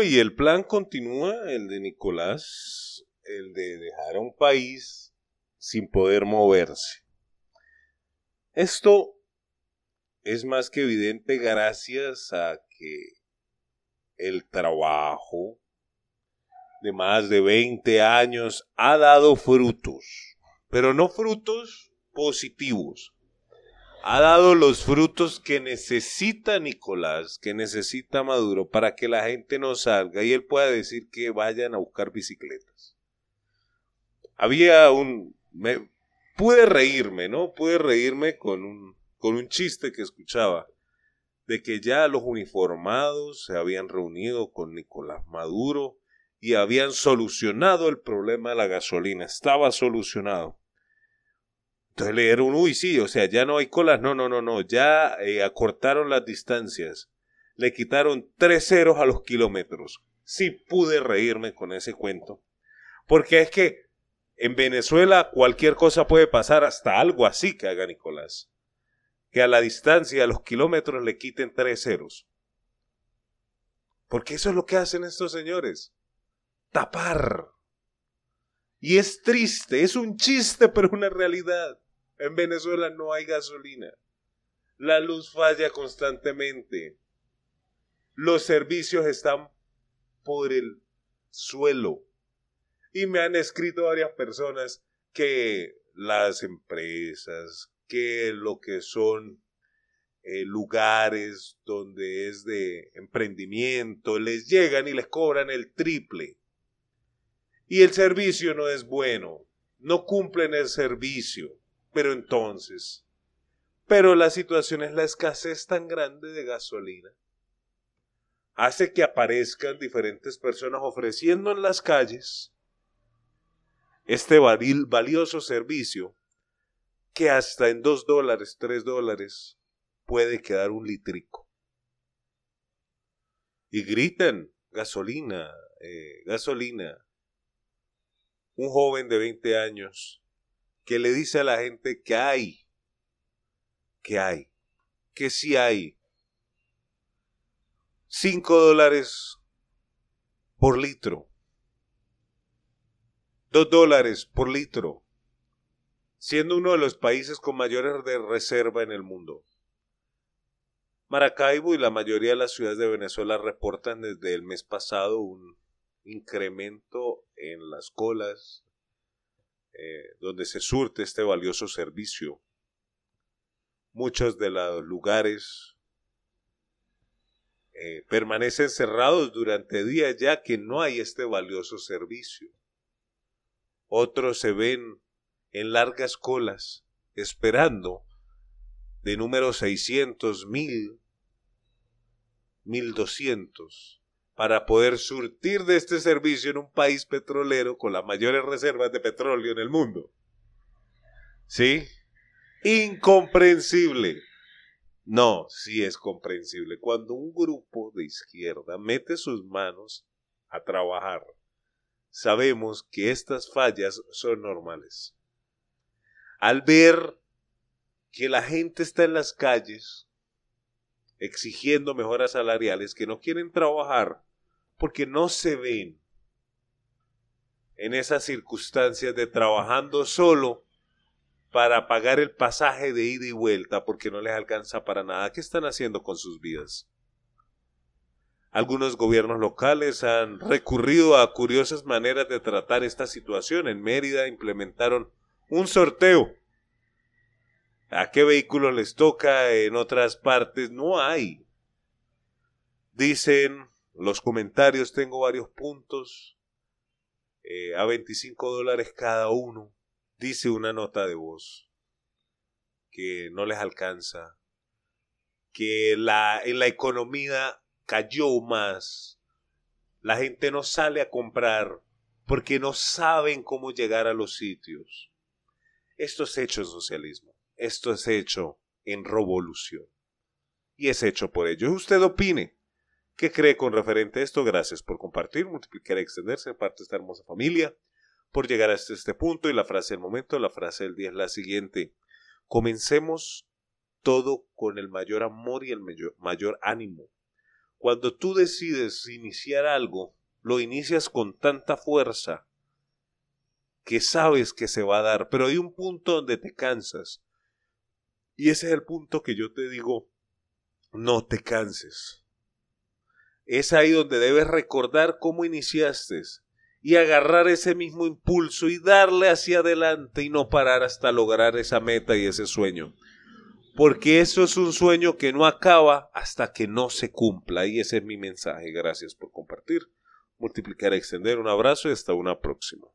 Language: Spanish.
y el plan continúa, el de Nicolás, el de dejar a un país sin poder moverse. Esto es más que evidente gracias a que el trabajo de más de 20 años ha dado frutos, pero no frutos positivos, ha dado los frutos que necesita Nicolás, que necesita Maduro, para que la gente no salga y él pueda decir que vayan a buscar bicicletas. Había un... Me, pude reírme, ¿no? Pude reírme con un, con un chiste que escuchaba, de que ya los uniformados se habían reunido con Nicolás Maduro y habían solucionado el problema de la gasolina, estaba solucionado leer un dieron, uy, sí, o sea, ya no hay colas, no, no, no, no, ya eh, acortaron las distancias, le quitaron tres ceros a los kilómetros. si pude reírme con ese cuento, porque es que en Venezuela cualquier cosa puede pasar, hasta algo así que haga Nicolás, que a la distancia, a los kilómetros, le quiten tres ceros. Porque eso es lo que hacen estos señores, tapar. Y es triste, es un chiste, pero una realidad. En Venezuela no hay gasolina. La luz falla constantemente. Los servicios están por el suelo. Y me han escrito varias personas que las empresas, que lo que son eh, lugares donde es de emprendimiento, les llegan y les cobran el triple. Y el servicio no es bueno, no cumplen el servicio. Pero entonces, pero la situación es la escasez tan grande de gasolina. Hace que aparezcan diferentes personas ofreciendo en las calles este valioso servicio que hasta en dos dólares, tres dólares puede quedar un litrico. Y gritan, gasolina, eh, gasolina. Un joven de 20 años que le dice a la gente que hay, que hay, que sí hay 5 dólares por litro, 2 dólares por litro, siendo uno de los países con mayores de reserva en el mundo. Maracaibo y la mayoría de las ciudades de Venezuela reportan desde el mes pasado un incremento en las colas, eh, donde se surte este valioso servicio. Muchos de los lugares eh, permanecen cerrados durante días ya que no hay este valioso servicio. Otros se ven en largas colas esperando de número 600, 1000, 1200 para poder surtir de este servicio en un país petrolero con las mayores reservas de petróleo en el mundo. ¿Sí? Incomprensible. No, sí es comprensible. Cuando un grupo de izquierda mete sus manos a trabajar, sabemos que estas fallas son normales. Al ver que la gente está en las calles, exigiendo mejoras salariales que no quieren trabajar porque no se ven en esas circunstancias de trabajando solo para pagar el pasaje de ida y vuelta porque no les alcanza para nada. ¿Qué están haciendo con sus vidas? Algunos gobiernos locales han recurrido a curiosas maneras de tratar esta situación. En Mérida implementaron un sorteo a qué vehículo les toca en otras partes, no hay. Dicen los comentarios, tengo varios puntos, eh, a 25 dólares cada uno, dice una nota de voz que no les alcanza, que la, en la economía cayó más, la gente no sale a comprar porque no saben cómo llegar a los sitios. Esto es hecho socialismo. Esto es hecho en Revolución. Y es hecho por ellos. Usted opine. ¿Qué cree con referente a esto? Gracias por compartir, multiplicar y extenderse parte de esta hermosa familia, por llegar hasta este punto. Y la frase del momento, la frase del día es la siguiente. Comencemos todo con el mayor amor y el mayor ánimo. Cuando tú decides iniciar algo, lo inicias con tanta fuerza que sabes que se va a dar, pero hay un punto donde te cansas y ese es el punto que yo te digo, no te canses. Es ahí donde debes recordar cómo iniciaste y agarrar ese mismo impulso y darle hacia adelante y no parar hasta lograr esa meta y ese sueño. Porque eso es un sueño que no acaba hasta que no se cumpla. Y ese es mi mensaje. Gracias por compartir, multiplicar, extender. Un abrazo y hasta una próxima.